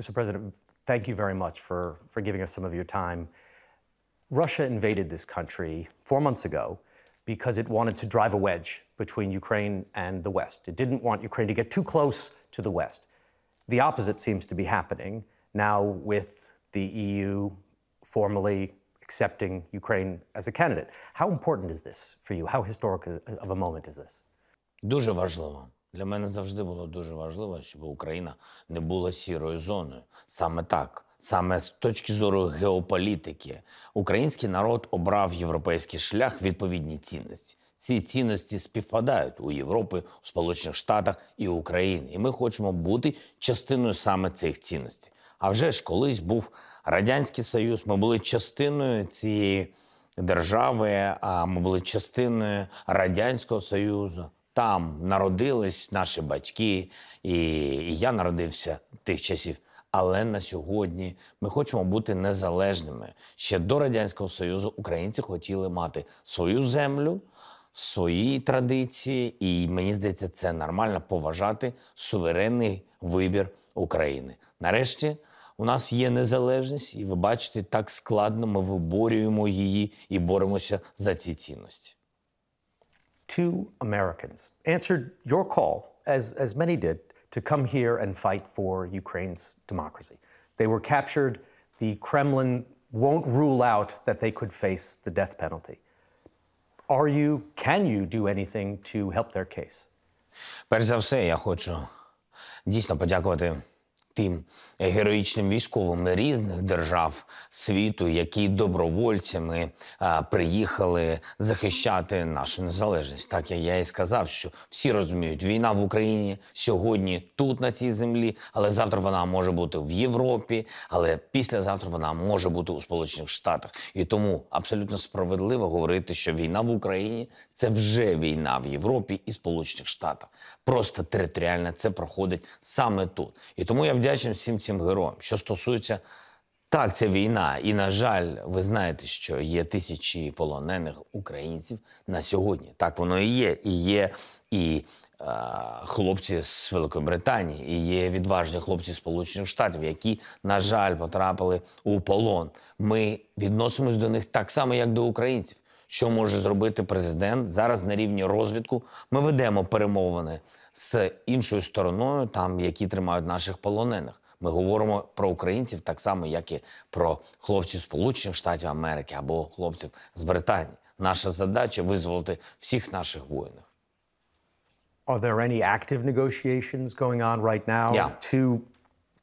Mr. President, thank you very much for, for giving us some of your time. Russia invaded this country four months ago because it wanted to drive a wedge between Ukraine and the West. It didn't want Ukraine to get too close to the West. The opposite seems to be happening now with the EU formally accepting Ukraine as a candidate. How important is this for you? How historic of a moment is this? Дуже важливо. Для мене завжди було дуже важливо, щоб Україна не була сірою зоною. Саме так, саме з точки зору геополітики, український народ обрав європейський шлях відповідні цінності. Ці цінності співпадають у Європі, у Сполучених Штатах і Україні. І ми хочемо бути частиною саме цих цінностей. А вже ж колись був радянський союз. Ми були частиною цієї держави, а ми були частиною радянського союзу. Там народились наші батьки, і, і я народився тих часів. Але на сьогодні ми хочемо бути незалежними. Ще до Радянського Союзу українці хотіли мати свою землю, свої традиції, і мені здається, це нормально поважати суверенний вибір України. Нарешті у нас є незалежність, і ви бачите, так складно ми виборюємо її і боремося за ці цінності. two Americans answered your call, as, as many did, to come here and fight for Ukraine's democracy. They were captured. The Kremlin won't rule out that they could face the death penalty. Are you, can you do anything to help their case? Перш за все, я хочу дійсно подякувати тим героїчним військовим різних держав світу, які добровольцями приїхали захищати нашу незалежність. Так я і сказав, що всі розуміють, війна в Україні сьогодні тут, на цій землі, але завтра вона може бути в Європі, але післязавтра вона може бути у Сполучених Штатах. І тому абсолютно справедливо говорити, що війна в Україні це вже війна в Європі і Сполучених Штатах. Просто територіально це проходить саме тут. І тому я в вдячні всім цим героям. Що стосується так, це війна, і на жаль, ви знаєте, що є тисячі полонених українців на сьогодні. Так воно і є. І є і е, хлопці з Великої Британії, і є відважні хлопці Сполучених Штатів, які, на жаль, потрапили у полон. Ми відносимось до них так само, як до українців що може зробити президент зараз на рівні розвідку. Ми ведемо перемовини з іншою стороною, там які тримають наших полонених. Ми говоримо про українців так само, як і про хлопців Сполучених Штатів Америки або хлопців з Британії. Наша задача визволити всіх наших воїнів. Are there any active negotiations going on right now yeah. to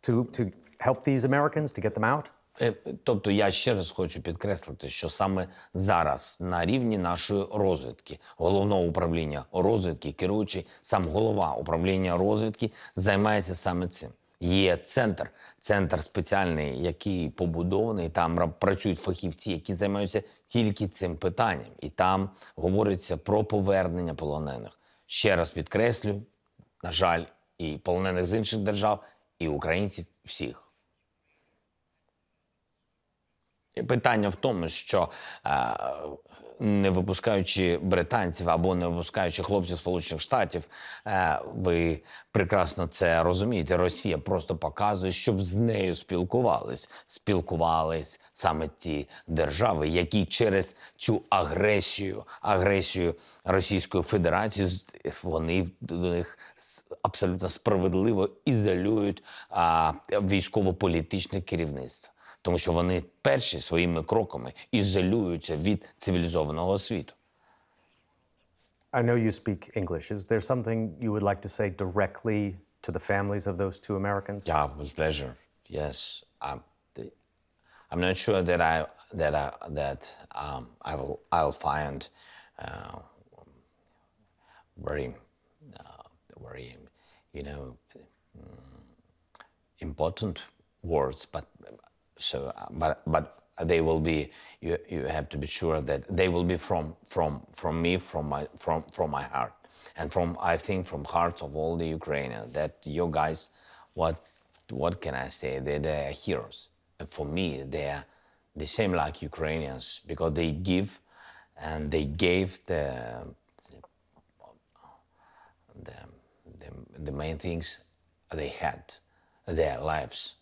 to to help these Americans to get them out? Е, тобто я ще раз хочу підкреслити, що саме зараз на рівні нашої розвідки, головного управління розвідки, керуючий сам голова управління розвідки займається саме цим. Є центр, центр спеціальний, який побудований. Там працюють фахівці, які займаються тільки цим питанням, і там говориться про повернення полонених. Ще раз підкреслю, на жаль, і полонених з інших держав, і українців всіх. Питання в тому, що е, не випускаючи британців або не випускаючи хлопців Сполучених Штатів, е, ви прекрасно це розумієте. Росія просто показує, щоб з нею спілкувались. Спілкувались саме ті держави, які через цю агресію, агресію Російської Федерації вони до них абсолютно справедливо ізолюють військово-політичне керівництво. тому що вони перші своїми кроками ізолюються від цивілізованого світу. I know you speak English. Is there something you would like to say directly to the families of those two Americans? Yeah, with pleasure. Yes, I'm, I'm not sure that I that I that um, I will I'll find uh, very uh, very you know mm, important words, but so, uh, but but they will be. You you have to be sure that they will be from from from me, from my from from my heart, and from I think from hearts of all the Ukrainians. That you guys, what what can I say? They they are heroes. And for me, they are the same like Ukrainians because they give, and they gave the the, the, the main things they had, their lives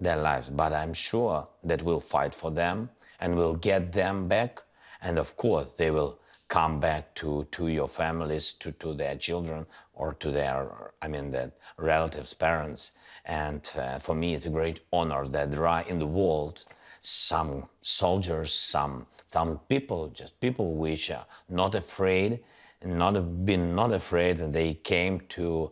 their lives. But I'm sure that we'll fight for them and we'll get them back. And of course, they will come back to, to your families, to, to their children, or to their, I mean, their relatives, parents. And uh, for me, it's a great honor that there are in the world some soldiers, some, some people, just people which are not afraid, not been not afraid, and they came to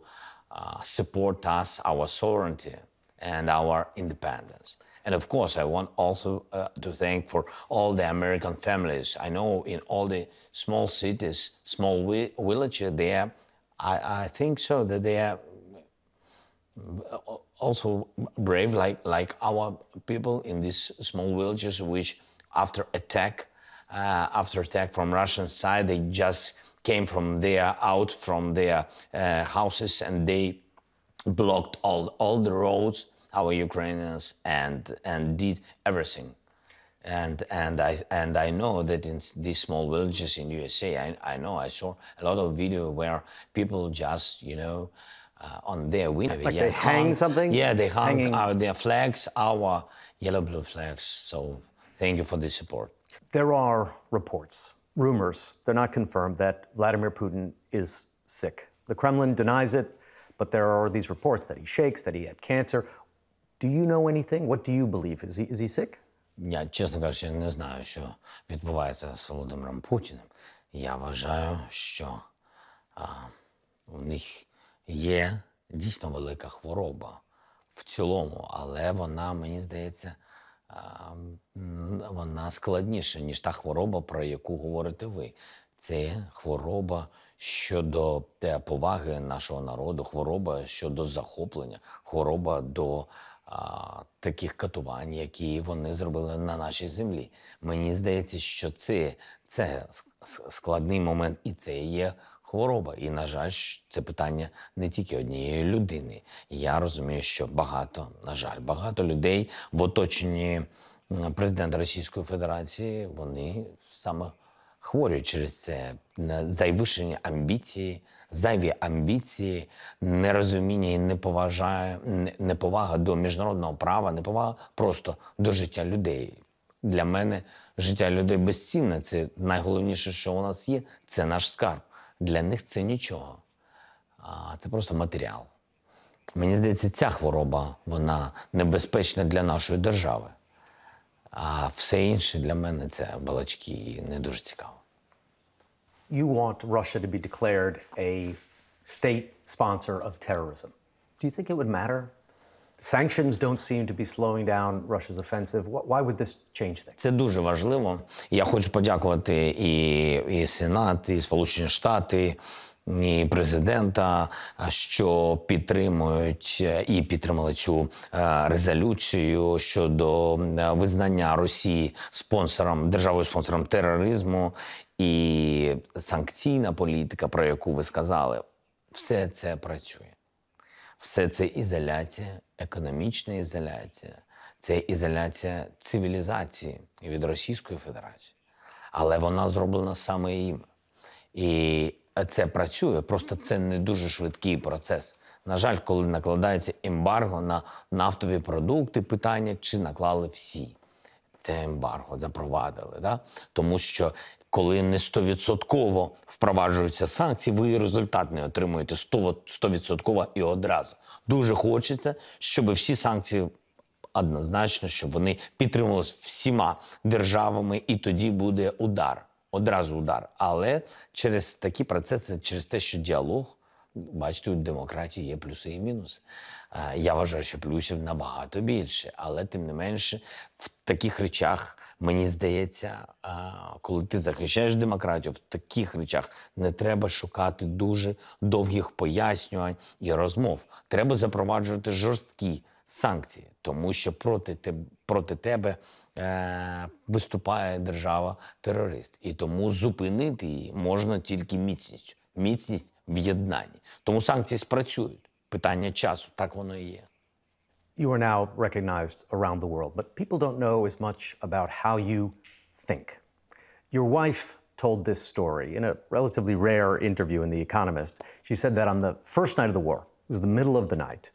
uh, support us, our sovereignty, and our independence. And of course, I want also uh, to thank for all the American families. I know in all the small cities, small villages there, I, I think so that they are uh, also brave, like like our people in these small villages, which after attack, uh, after attack from Russian side, they just came from there out from their uh, houses and they blocked all, all the roads, our Ukrainians, and, and did everything. And, and, I, and I know that in these small villages in USA, I, I know, I saw a lot of video where people just, you know, uh, on their window. Like yeah, they hang, something? Yeah, they hang our, their flags, our yellow-blue flags. So thank you for the support. There are reports, rumors, they're not confirmed, that Vladimir Putin is sick. The Kremlin denies it. But there are these reports that he shakes, that he had cancer. Do you know anything? What do you believe? Is he, is he sick? Я, чесно кажучи, не знаю, що відбувається з Володимиром Путіним. Я вважаю, що а, у них є дійсно велика хвороба в цілому, але вона, мені здається, а, вона складніша, ніж та хвороба, про яку говорите ви. Це хвороба щодо те поваги нашого народу, хвороба щодо захоплення, хвороба до а, таких катувань, які вони зробили на нашій землі. Мені здається, що це, це складний момент, і це є хвороба. І, на жаль, це питання не тільки однієї людини. Я розумію, що багато, на жаль, багато людей в оточенні президента Російської Федерації вони саме хворіють через це завишені амбіції, зайві амбіції, нерозуміння і неповага до міжнародного права, неповага просто до життя людей. Для мене життя людей безцінне. Це найголовніше, що у нас є, це наш скарб. Для них це нічого, а це просто матеріал. Мені здається, ця хвороба вона небезпечна для нашої держави. А все інше для мене це балачки і не дуже цікаво. You want Russia to be declared a state sponsor of terrorism. Do you think it would matter? Sanctions don't seem to be slowing down Russia's offensive. Why would this change things? Це дуже важливо. Я хочу подякувати і і Сенат, і Сполучені Штати. Ні, президента, що підтримують е, і підтримали цю е, резолюцію щодо е, визнання Росії спонсором державою спонсором тероризму і санкційна політика, про яку ви сказали, все це працює, все це ізоляція, економічна ізоляція, це ізоляція цивілізації від Російської Федерації. Але вона зроблена саме їм. І це працює, просто це не дуже швидкий процес. На жаль, коли накладається ембарго на нафтові продукти, питання чи наклали всі це ембарго, запровадили. Да? Тому що коли не стовідсотково впроваджуються санкції, ви результат не отримуєте стовідсотково і одразу. Дуже хочеться, щоб всі санкції. Однозначно, щоб вони підтримувалися всіма державами, і тоді буде удар одразу удар. Але через такі процеси, через те, що діалог, бачите, у демократії є плюси і мінуси. Е, я вважаю, що плюсів набагато більше, але тим не менше в таких речах. Мені здається, е, коли ти захищаєш демократію, в таких речах не треба шукати дуже довгих пояснювань і розмов. Треба запроваджувати жорсткі санкції, тому що проти тебе, проти тебе е, виступає держава-терорист, і тому зупинити її можна тільки міцністю. Міцність в'єднання, Тому санкції спрацюють. Питання часу, так воно і є. You are now recognized around the world, but people don't know as much about how you think. Your wife told this story in a relatively rare interview in The Economist. She said that on the first night of the war, it was the middle of the night,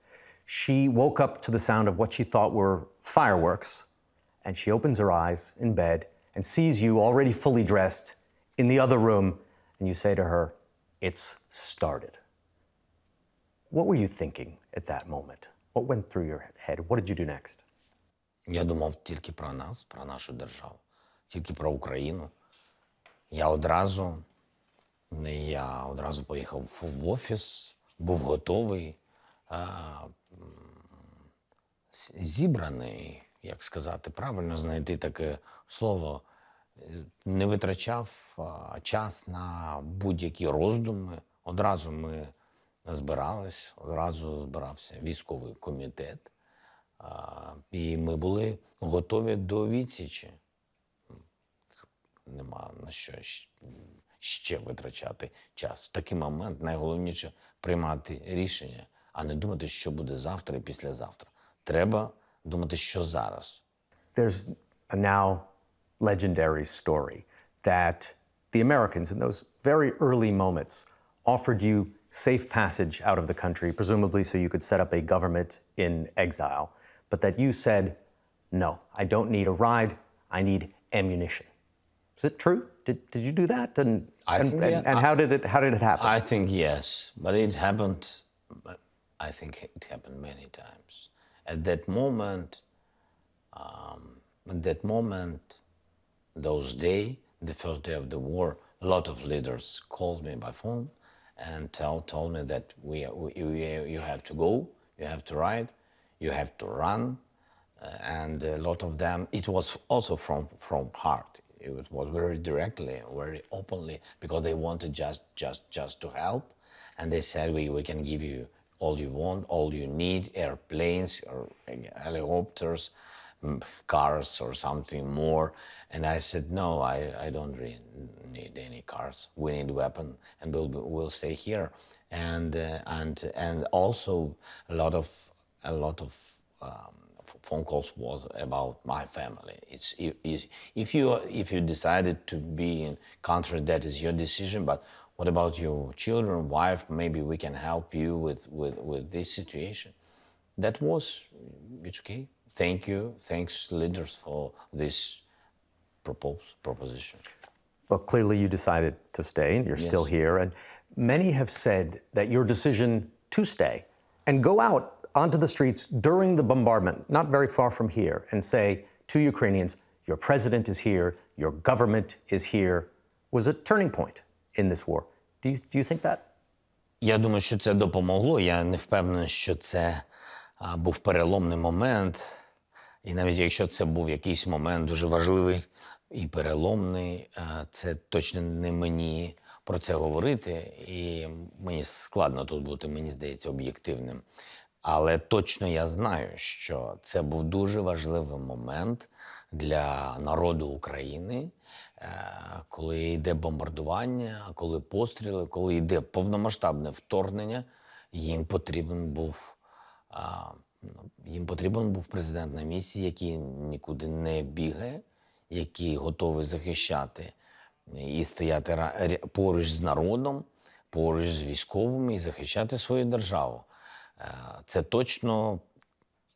she woke up to the sound of what she thought were fireworks, and she opens her eyes in bed and sees you already fully dressed in the other room, and you say to her, It's started. What were you thinking at that moment? What went through your head? What did you do next? Я думав тільки про нас, про нашу державу, тільки про Україну. Я одразу я одразу поїхав в офіс, був готовий, зібраний, як сказати, правильно знайти таке слово. Не витрачав час на будь-які роздуми. Одразу ми збирались, одразу збирався військовий комітет, і ми були готові до відсічі. Нема на що ще витрачати час. В такий момент найголовніше приймати рішення, а не думати, що буде завтра і післязавтра. Треба думати, що зараз. There's a now legendary story that the Americans in those very early moments offered you safe passage out of the country, presumably so you could set up a government in exile, but that you said, no, I don't need a ride, I need ammunition. Is it true? Did, did you do that? And, and, think, and, yeah. and how, did it, how did it happen? I think yes, but it happened, I think it happened many times. At that moment, um, at that moment, those day, the first day of the war, a lot of leaders called me by phone and tell, told me that we, we, you have to go, you have to ride, you have to run, uh, and a lot of them, it was also from, from heart. It was very directly, very openly, because they wanted just, just, just to help. And they said, we, we can give you all you want, all you need, airplanes, or helicopters, cars or something more. And I said, no, I, I don't really need any cars. We need weapon, and we'll, we'll stay here. And uh, and and also a lot of a lot of um, phone calls was about my family. It's, it's, if you if you decided to be in country, that is your decision. But what about your children, wife? Maybe we can help you with with with this situation. That was it's okay thank you, thanks leaders for this propose, proposition. Well, clearly you decided to stay and you're yes. still here. And many have said that your decision to stay and go out onto the streets during the bombardment, not very far from here, and say to Ukrainians, your president is here, your government is here, was a turning point in this war. Do you, do you think that? Я думаю, що це допомогло. Я не впевнений, що це був переломний момент. І навіть якщо це був якийсь момент дуже важливий і переломний, е, це точно не мені про це говорити, і мені складно тут бути, мені здається, об'єктивним. Але точно я знаю, що це був дуже важливий момент для народу України, е, коли йде бомбардування, коли постріли, коли йде повномасштабне вторгнення, їм потрібен був. Е, їм потрібен був президент на місці, який нікуди не бігає, який готовий захищати і стояти поруч з народом, поруч з військовими і захищати свою державу. Е, це точно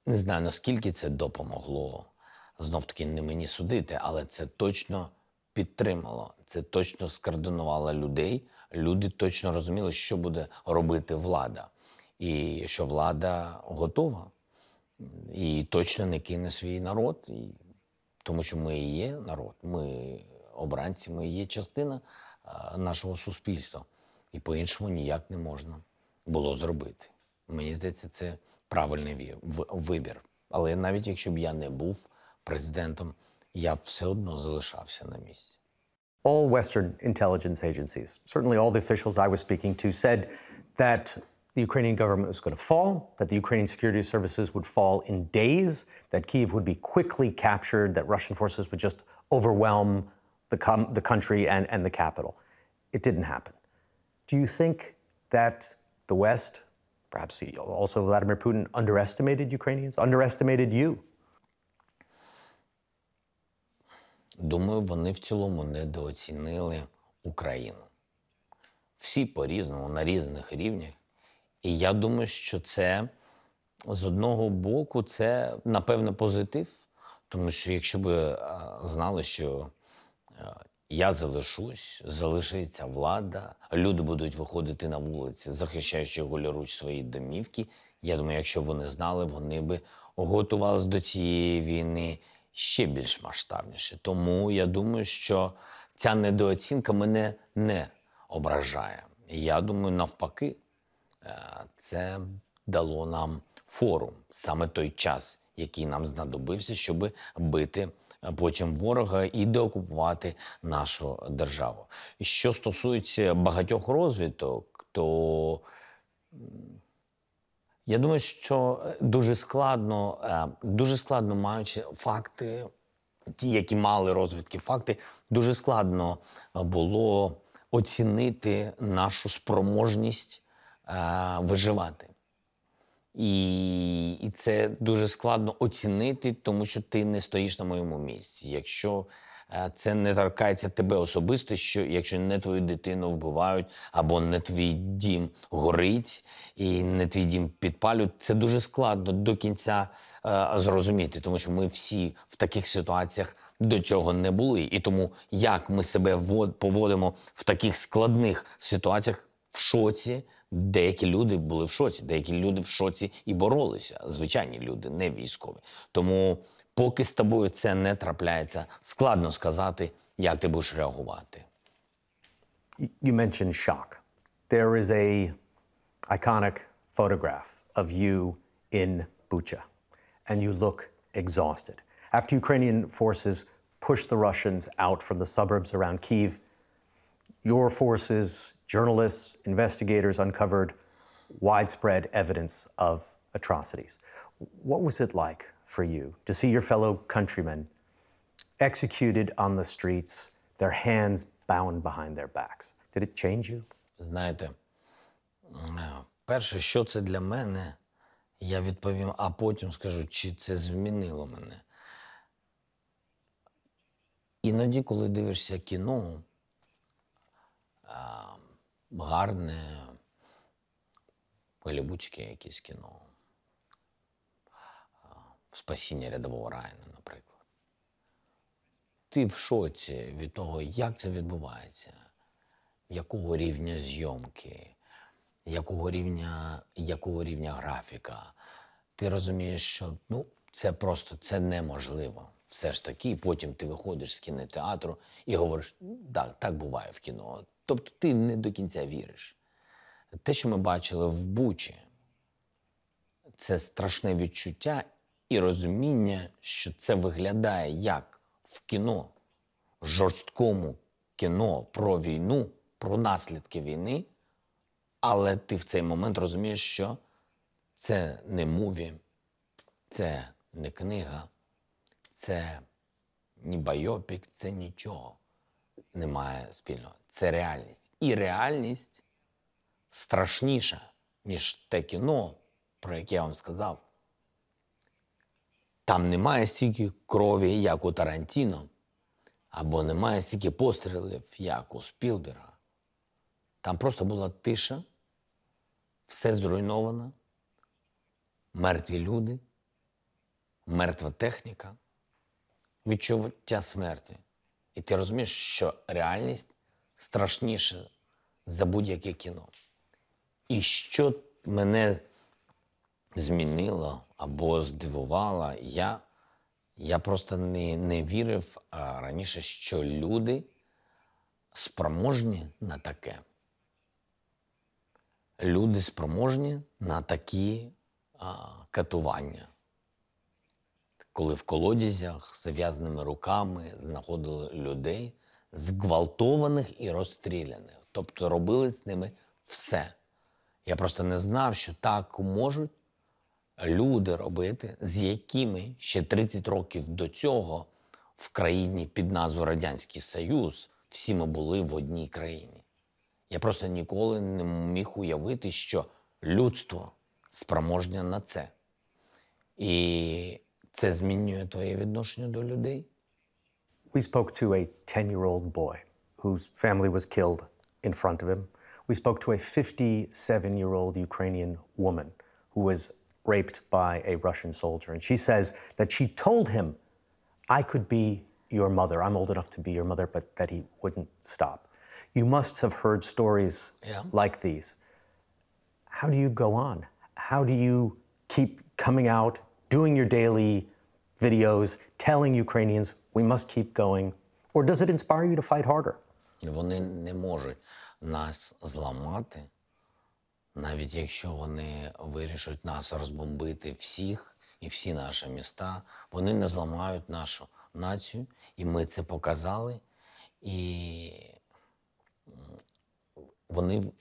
не знаю наскільки це допомогло. Знов таки не мені судити, але це точно підтримало, це точно скоординувало людей. Люди точно розуміли, що буде робити влада, і що влада готова і точно не кине свій народ, і... тому що ми і є народ, ми обранці, ми є частина нашого суспільства. І по-іншому ніяк не можна було зробити. Мені здається, це правильний вибір. Але навіть якщо б я не був президентом, я б все одно залишався на місці. All Western intelligence agencies, certainly all the officials I was speaking to, said that the Ukrainian government was going to fall, that the Ukrainian security services would fall in days, that Kiev would be quickly captured, that Russian forces would just overwhelm the, com- the country and, and the capital. It didn't happen. Do you think that the West, perhaps also Vladimir Putin, underestimated Ukrainians, underestimated you? Думаю, вони в цілому недооцінили Україну. Всі по-різному, на різних рівнях І я думаю, що це з одного боку, це напевно позитив, тому що якщо б е, знали, що е, я залишусь, залишиться влада, люди будуть виходити на вулиці, захищаючи голяруч свої домівки. Я думаю, якщо б вони знали, вони би готувалися до цієї війни ще більш масштабніше. Тому я думаю, що ця недооцінка мене не ображає. Я думаю, навпаки. Е, це дало нам форум, саме той час, який нам знадобився, щоб бити е, потім ворога і деокупувати нашу державу. Що стосується багатьох розвиток, то я думаю, що е, дуже складно, дуже складно маючи факти, ті, які мали розвідки факти, дуже складно було оцінити нашу спроможність а, е, виживати. І і це дуже складно оцінити, тому що ти не стоїш на моєму місці. Якщо е, це не торкається тебе особисто, що якщо не твою дитину вбивають, або не твій дім горить, і не твій дім підпалюють, це дуже складно до кінця е, зрозуміти, тому що ми всі в таких ситуаціях до цього не були. І тому як ми себе поводимо в таких складних ситуаціях в шоці. Деякі люди були в шоці, деякі люди в шоці і боролися. Звичайні люди, не військові. Тому, поки з тобою це не трапляється, складно сказати, як ти будеш реагувати. You mentioned shock. There is a iconic photograph of you in Bucha, and you look exhausted. After Ukrainian forces pushed the Russians out from the suburbs around Kiev, your forces, journalists, investigators uncovered widespread evidence of atrocities. What was it like for you to see your fellow countrymen executed on the streets, their hands bound behind their backs? Did it change you? Знаєте, перше, що це для мене, я відповім, а потім скажу, чи це змінило мене. Іноді, коли дивишся кіно, гарне, голівудське якесь кіно. Спасіння рядового Райана, наприклад. Ти в шоці від того, як це відбувається, якого рівня зйомки, якого рівня якого рівня графіка. Ти розумієш, що ну, це просто це неможливо. Все ж таки, потім ти виходиш з кінотеатру і говориш, так, так буває в кіно. Тобто ти не до кінця віриш. Те, що ми бачили в Бучі, це страшне відчуття і розуміння, що це виглядає як в кіно, жорсткому кіно про війну, про наслідки війни. Але ти в цей момент розумієш, що це не муві, це не книга, це ні байопік, це нічого немає спільного. Це реальність. І реальність страшніша, ніж те кіно, про яке я вам сказав. Там немає стільки крові, як у Тарантіно, або немає стільки пострілів, як у Спілберга. Там просто була тиша, все зруйновано, мертві люди, мертва техніка, відчуття смерті. І ти розумієш, що реальність страшніша за будь-яке кіно. І що мене змінило або здивувало, я я просто не не вірив раніше, що люди спроможні на таке. Люди спроможні на такі а, катування коли в колодязях з в'язними руками знаходили людей, зґвалтованих і розстріляних. Тобто робили з ними все. Я просто не знав, що так можуть люди робити, з якими ще 30 років до цього в країні під назву Радянський Союз всі ми були в одній країні. Я просто ніколи не міг уявити, що людство спроможне на це. І Це змінює твоє відношення до людей. We spoke to a 10-year-old boy whose family was killed in front of him. We spoke to a 57-year-old Ukrainian woman who was raped by a Russian soldier. And she says that she told him, I could be your mother. I'm old enough to be your mother, but that he wouldn't stop. You must have heard stories yeah. like these. How do you go on? How do you keep coming out doing your daily videos, telling Ukrainians we must keep going? Or does it inspire you to fight harder? Вони не можуть нас зламати, навіть якщо вони вирішать нас розбомбити всіх і всі наші міста, вони не зламають нашу націю, і ми це показали. І вони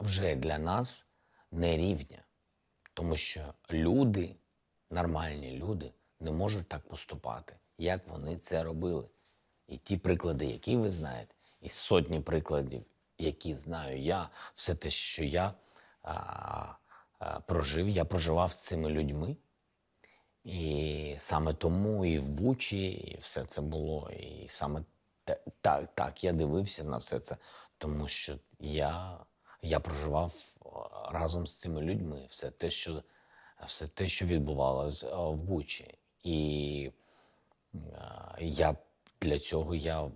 вже для нас не рівня, тому що люди нормальні люди не можуть так поступати, як вони це робили. І ті приклади, які ви знаєте, і сотні прикладів, які знаю я, все те, що я а, а, прожив, я проживав з цими людьми. І саме тому і в Бучі, і все це було. І саме так, так, я дивився на все це, тому що я я проживав разом з цими людьми все те, що все те, що в Бучі. І я для цього я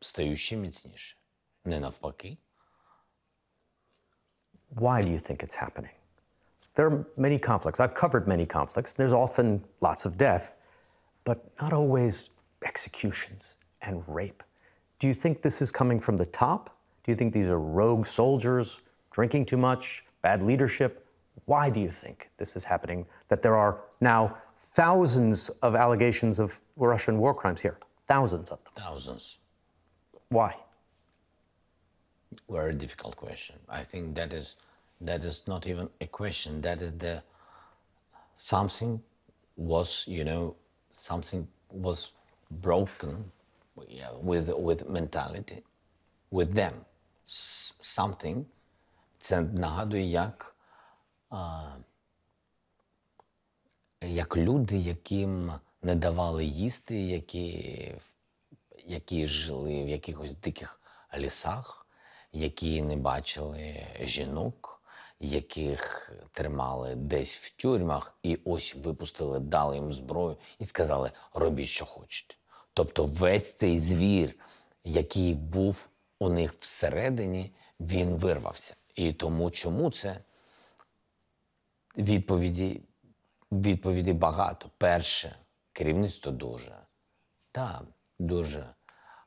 стаю ще міцніше. Не навпаки. Why do you think it's happening? There are many conflicts. I've covered many conflicts. There's often lots of death, but not always executions and rape. Do you think this is coming from the top? Do you think these are rogue soldiers drinking too much, bad leadership? Why do you think this is happening? That there are now thousands of allegations of Russian war crimes here. Thousands of them. Thousands. Why? Very difficult question. I think that is that is not even a question. That is the something was, you know, something was broken yeah, with with mentality, with them. S something. Це як а, як люди, яким не давали їсти, які які жили в якихось диких лісах, які не бачили жінок, яких тримали десь в тюрмах, і ось випустили, дали їм зброю і сказали: робіть, що хочете. Тобто, весь цей звір, який був у них всередині, він вирвався. І тому чому це? Відповіді відповіді багато. Перше, керівництво дуже та дуже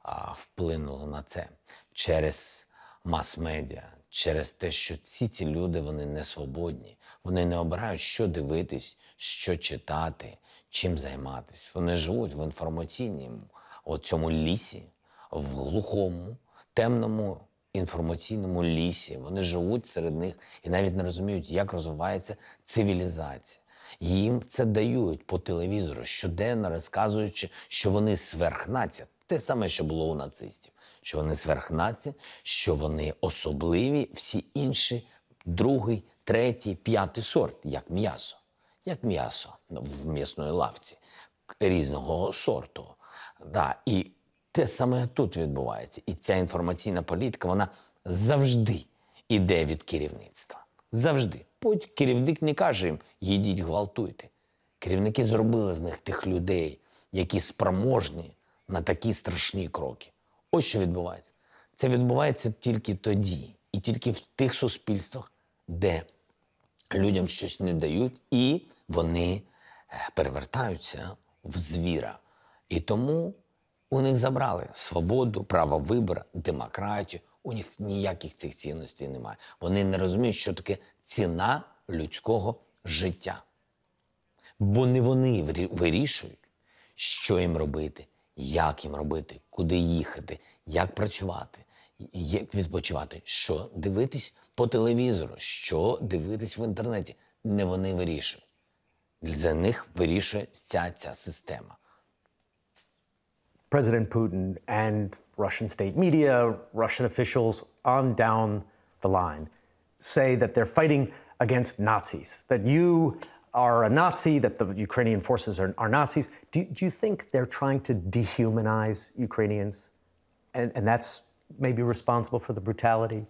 а, вплинуло на це через мас-медіа, через те, що ці ці люди вони не свободні. Вони не обирають, що дивитись, що читати, чим займатися. Вони живуть в інформаційному цьому лісі, в глухому, темному інформаційному лісі. Вони живуть серед них і навіть не розуміють, як розвивається цивілізація. Їм це дають по телевізору щоденно розказуючи, що вони сверхнація. Те саме, що було у нацистів, що вони сверхнація, що вони особливі, всі інші другий, третій, п'ятий сорт, як м'ясо, як м'ясо в м'ясної лавці різного сорту. Да, І те саме тут відбувається. І ця інформаційна політика вона завжди йде від керівництва. Завжди. Будь керівник не каже їм, їдіть, гвалтуйте. Керівники зробили з них тих людей, які спроможні на такі страшні кроки. Ось що відбувається. Це відбувається тільки тоді, і тільки в тих суспільствах, де людям щось не дають, і вони е, перевертаються в звіра. І тому. У них забрали свободу, право вибору, демократію. У них ніяких цих цінностей немає. Вони не розуміють, що таке ціна людського життя. Бо не вони вирішують, що їм робити, як їм робити, куди їхати, як працювати, як відпочивати, що дивитись по телевізору, що дивитись в інтернеті. Не вони вирішують. За них вирішує ця, ця система. President Putin and Russian state media, Russian officials on down the line say that they're fighting against Nazis, that you are a Nazi, that the Ukrainian forces are, are Nazis. Do, do you think they're trying to dehumanize Ukrainians? And, and that's maybe responsible for the brutality?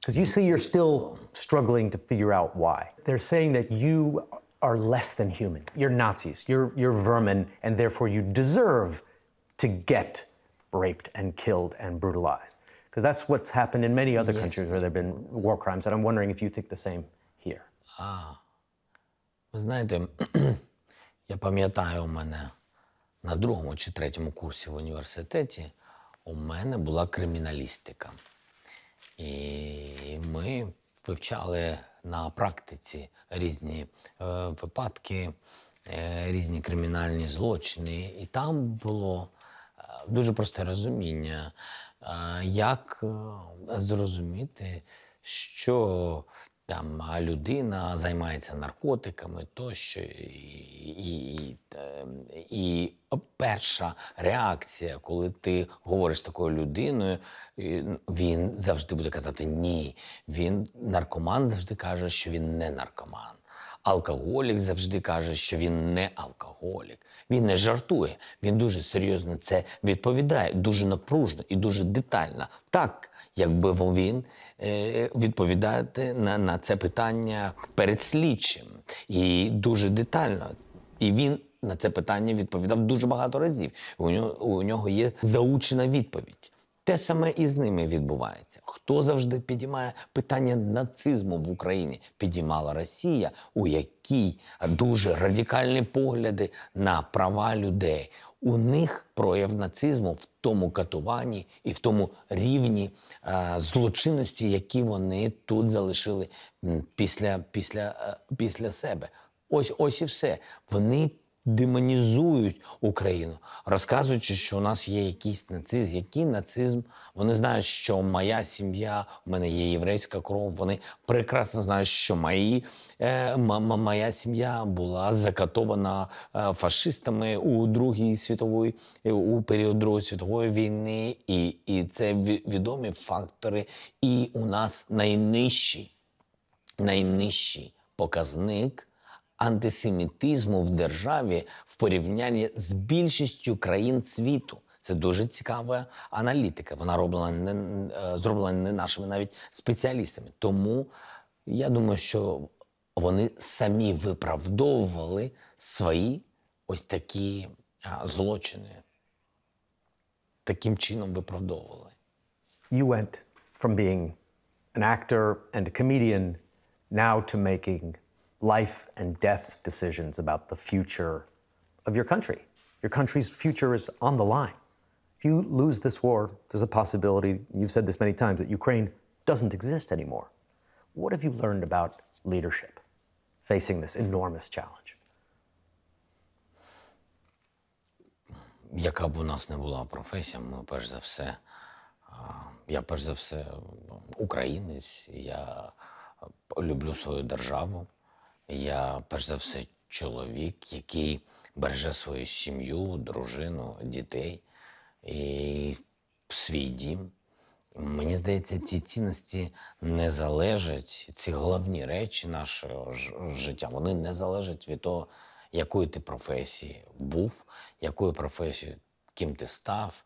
Because you see, you're still struggling to figure out why. They're saying that you are less than human. You're Nazis, you're, you're vermin, and therefore you deserve to get raped and killed and brutalized. Because that's what's happened in many other yes. countries where there have been war crimes. And I'm wondering if you think the same here. А, ви знаєте, я пам'ятаю, у мене на другому чи третьому курсі в університеті у мене була криміналістика. І ми вивчали на практиці різні е, випадки, е, різні кримінальні злочини. І там було дуже просте розуміння, як е, зрозуміти, що там людина займається наркотиками тощо, і, і, і перша реакція, коли ти говориш з такою людиною, він завжди буде казати ні. Він наркоман завжди каже, що він не наркоман. Алкоголік завжди каже, що він не алкоголік. Він не жартує. Він дуже серйозно це відповідає, дуже напружно і дуже детально. Так, якби він е, відповідати на, на це питання перед слідчим і дуже детально. І він на це питання відповідав дуже багато разів. У нього, у нього є заучена відповідь. Те саме і з ними відбувається. Хто завжди підіймає питання нацизму в Україні? Підіймала Росія, у якій дуже радикальні погляди на права людей. У них прояв нацизму в тому катуванні і в тому рівні а, е, злочинності, які вони тут залишили після, після, е, після себе. Ось ось і все. Вони демонізують Україну, розказуючи, що у нас є якийсь нацизм. Який нацизм? Вони знають, що моя сім'я, у мене є єврейська кров. Вони прекрасно знають, що мої, е, моя сім'я була закатована е, фашистами у Другій світової е, у період Другої світової війни, і, і це відомі фактори. І у нас найнижчий, найнижчий показник антисемітизму в державі в порівнянні з більшістю країн світу. Це дуже цікава аналітика. Вона роблена не е, зроблена не нашими навіть спеціалістами. Тому я думаю, що вони самі виправдовували свої ось такі е, злочини. Таким чином виправдовували. You went from being an actor and a comedian now to making life and death decisions about the future of your country. Your country's future is on the line. If you lose this war, there's a possibility, you've said this many times, that Ukraine doesn't exist anymore. What have you learned about leadership facing this enormous challenge? Яка б у нас не була професія, ми перш за все, я перш за все, українець, я люблю свою державу. Я перш за все чоловік, який береже свою сім'ю, дружину, дітей і свій дім. Мені здається, ці цінності не залежать, ці головні речі нашого життя, вони не залежать від того, якою ти професії був, якою професією ким ти став,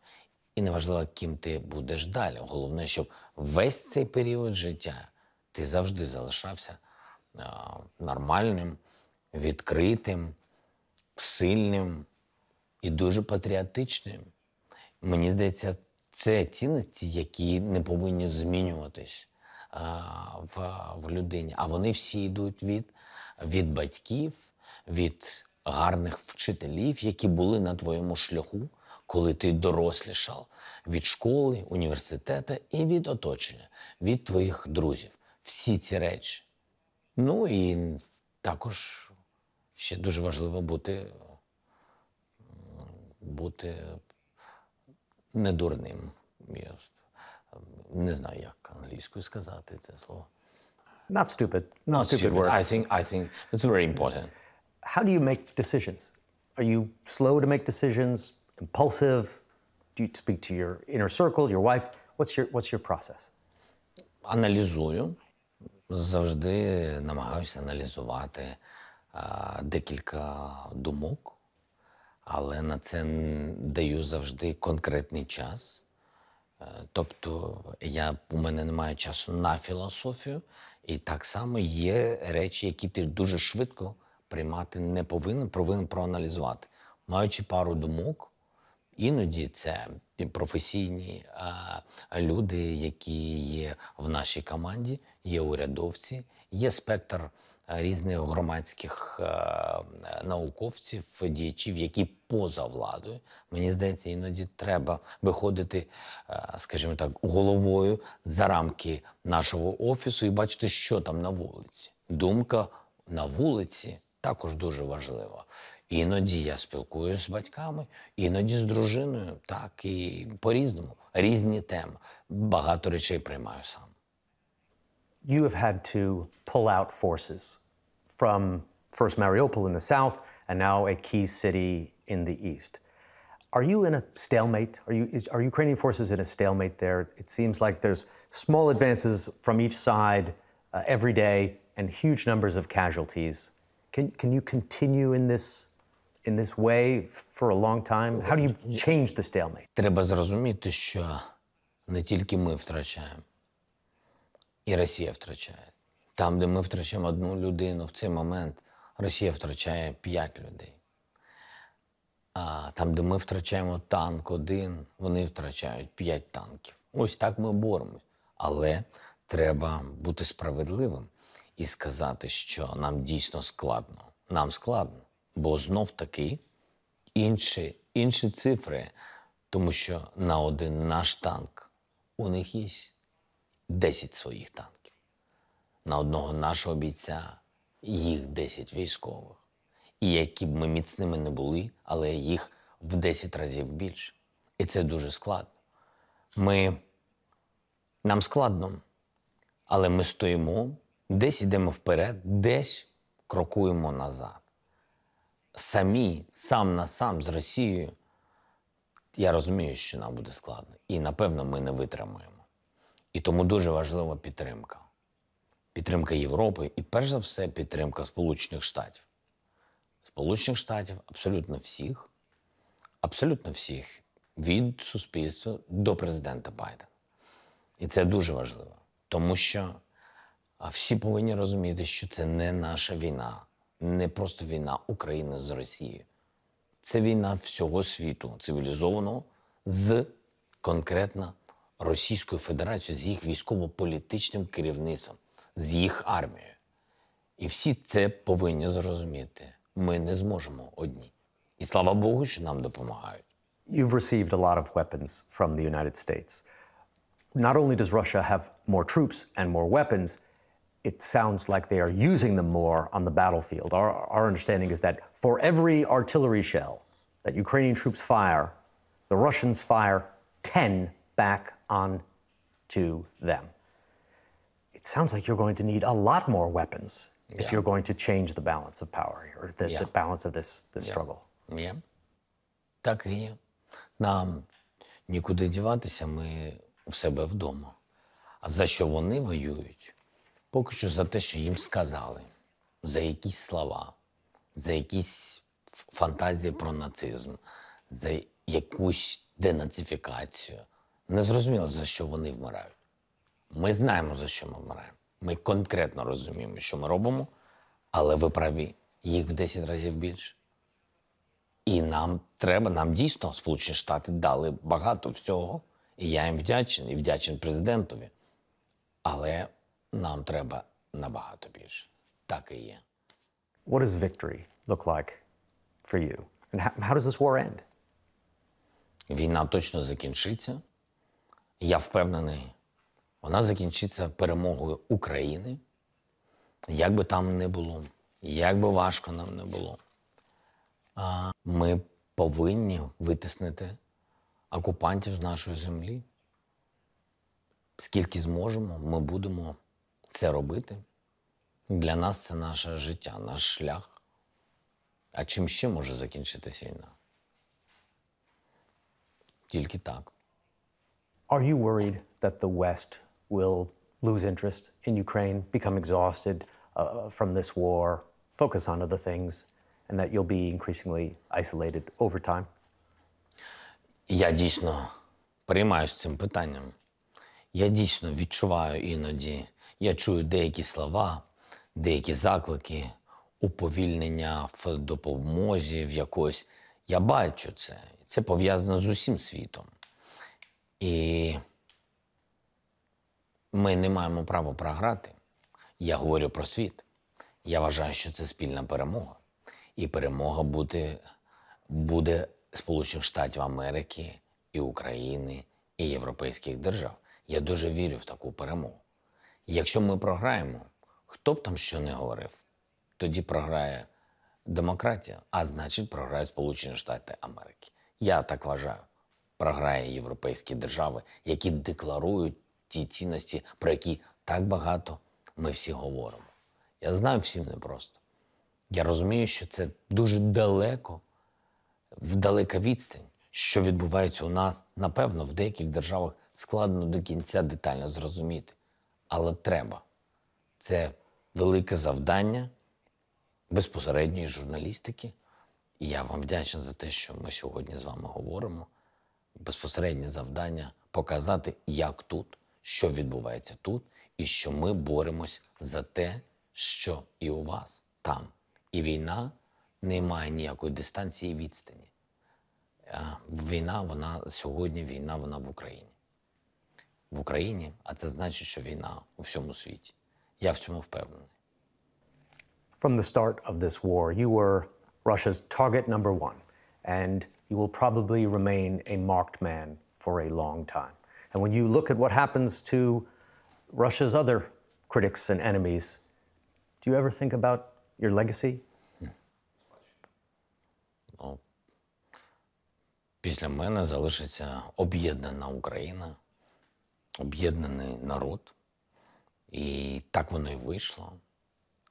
і неважливо, ким ти будеш далі. Головне, щоб весь цей період життя ти завжди залишався Е, нормальним, відкритим, сильним і дуже патріотичним. Мені здається, це цінності, які не повинні змінюватись е, в в людині. А вони всі йдуть від, від батьків, від гарних вчителів, які були на твоєму шляху. Коли ти дорослішав від школи, університету і від оточення, від твоїх друзів, всі ці речі Ну і також ще дуже важливо бути бути недурним. Я не знаю, як англійською сказати це слово. Not stupid. Not stupid, stupid words. I think, I think it's very important. How do you make decisions? Are you slow to make decisions? Impulsive? Do you speak to your inner circle, your wife? What's your, what's your process? Аналізую. Завжди намагаюся аналізувати а, декілька думок, але на це даю завжди конкретний час. Е, тобто я, у мене немає часу на філософію, і так само є речі, які ти дуже швидко приймати не повинен, повинен проаналізувати. Маючи пару думок, іноді це професійні люди, які є в нашій команді, є урядовці, є спектр різних громадських науковців, діячів, які поза владою. Мені здається, іноді треба виходити, скажімо так, головою за рамки нашого офісу і бачити, що там на вулиці. Думка на вулиці також дуже важлива. Іноді я спілкуюся з батьками, іноді з дружиною. Так, і по-різному. Різні теми. Багато речей приймаю сам. You have had to pull out forces from first Mariupol in the south and now a key city in the east. Are you in a stalemate? Are you is, are Ukrainian forces in a stalemate there? It seems like there's small advances from each side uh, every day and huge numbers of casualties. Can can you continue in this in this way for a long time? How do you е, change the stalemate? Треба зрозуміти, що не тільки ми втрачаємо, і Росія втрачає. Там, де ми втрачаємо одну людину в цей момент, Росія втрачає п'ять людей. А там, де ми втрачаємо танк один, вони втрачають п'ять танків. Ось так ми боремось. Але треба бути справедливим і сказати, що нам дійсно складно. Нам складно бо знов таки інші, інші цифри, тому що на один наш танк у них є 10 своїх танків, на одного нашого бійця їх 10 військових. І які б ми міцними не були, але їх в 10 разів більше. І це дуже складно. Ми, Нам складно, але ми стоїмо, десь йдемо вперед, десь крокуємо назад самі сам на сам з Росією, я розумію, що нам буде складно. І напевно ми не витримаємо. І тому дуже важлива підтримка. Підтримка Європи і, перш за все, підтримка Сполучених Штатів. Сполучених Штатів абсолютно всіх, абсолютно всіх, від суспільства до президента Байдена. І це дуже важливо, тому що всі повинні розуміти, що це не наша війна, не просто війна України з Росією. Це війна всього світу цивілізованого з конкретно Російською Федерацією, з їх військово-політичним керівництвом, з їх армією. І всі це повинні зрозуміти. Ми не зможемо одні. І слава Богу, що нам допомагають. You've received a lot of weapons from the United States. Not only does Russia have more troops and more weapons, it sounds like they are using them more on the battlefield. Our, our understanding is that for every artillery shell that Ukrainian troops fire, the Russians fire 10 back on to them. It sounds like you're going to need a lot more weapons yeah. if you're going to change the balance of power or the, yeah. the balance of this, this yeah. struggle. Yeah. Так і є. Нам нікуди діватися, ми в себе вдома. А за що вони воюють? Поки що за те, що їм сказали, за якісь слова, за якісь фантазії про нацизм, за якусь денацифікацію. Не зрозуміло, за що вони вмирають. Ми знаємо, за що ми вмираємо. Ми конкретно розуміємо, що ми робимо, але ви праві, їх в 10 разів більше. І нам треба, нам дійсно Сполучені Штати дали багато всього. І я їм вдячен, і вдячен президентові. Але нам треба набагато більше. Так і є. What does victory look like for you? And how does this war end? Війна точно закінчиться. Я впевнений, вона закінчиться перемогою України. Як би там не було, як би важко нам не було, ми повинні витиснити окупантів з нашої землі. Скільки зможемо, ми будемо це робити. Для нас це наше життя, наш шлях. А чим ще може закінчитися війна? Тільки так. Are you worried that the West will lose interest in Ukraine, become exhausted uh, from this war, focus on other things, and that you'll be increasingly isolated over time? Я дійсно приймаюсь цим питанням. Я дійсно відчуваю іноді я чую деякі слова, деякі заклики, уповільнення в допомозі в якось. Я бачу це. Це пов'язано з усім світом. І ми не маємо права програти. Я говорю про світ. Я вважаю, що це спільна перемога. І перемога буде, буде Сполучених Штатів Америки і України і Європейських держав. Я дуже вірю в таку перемогу. Якщо ми програємо, хто б там що не говорив, тоді програє демократія, а значить, програє Сполучені Штати Америки. Я так вважаю, програє європейські держави, які декларують ті цінності, про які так багато ми всі говоримо. Я знаю всім непросто. Я розумію, що це дуже далеко, далека відстань, що відбувається у нас, напевно, в деяких державах складно до кінця детально зрозуміти але треба. Це велике завдання безпосередньої журналістики. І я вам вдячний за те, що ми сьогодні з вами говоримо. Безпосереднє завдання показати, як тут, що відбувається тут, і що ми боремось за те, що і у вас там. І війна не має ніякої дистанції і відстані. Війна, вона сьогодні, війна, вона в Україні. в Україні, а це значить, що війна у всьому світі. Я в цьому впевнений. From the start of this war, you were Russia's target number one, and you will probably remain a marked man for a long time. And when you look at what happens to Russia's other critics and enemies, do you ever think about your legacy? Після мене залишиться об'єднана Україна. об'єднаний народ. І так воно і вийшло.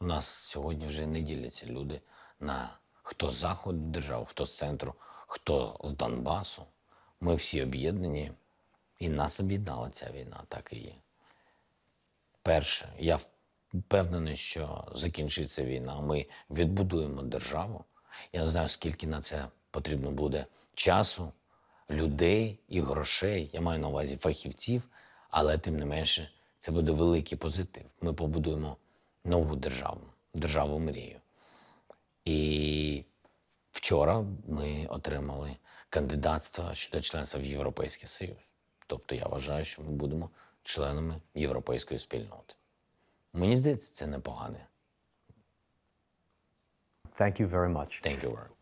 У нас сьогодні вже не діляться люди на хто з заходу держави, хто з центру, хто з Донбасу. Ми всі об'єднані, і нас об'єднала ця війна, так і є. Перше, я впевнений, що закінчиться війна. Ми відбудуємо державу. Я не знаю, скільки на це потрібно буде часу, людей і грошей. Я маю на увазі фахівців, але тим не менше, це буде великий позитив. Ми побудуємо нову державу, державу мрію. І вчора ми отримали кандидатство щодо членства в Європейський Союз. Тобто я вважаю, що ми будемо членами європейської спільноти. Мені здається, це непогане. Thank you very much. Thank you very much.